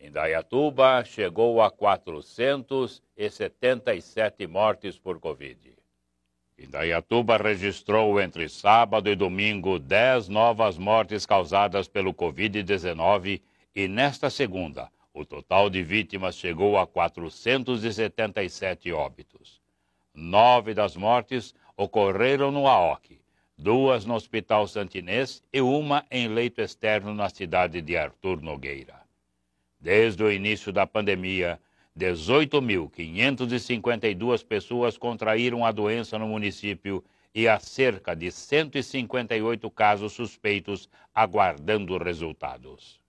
Indaiatuba chegou a 477 mortes por Covid. Indaiatuba registrou entre sábado e domingo 10 novas mortes causadas pelo Covid-19 e nesta segunda, o total de vítimas chegou a 477 óbitos. Nove das mortes ocorreram no AOC, duas no Hospital Santinês e uma em leito externo na cidade de Arthur Nogueira. Desde o início da pandemia, 18.552 pessoas contraíram a doença no município e há cerca de 158 casos suspeitos aguardando resultados.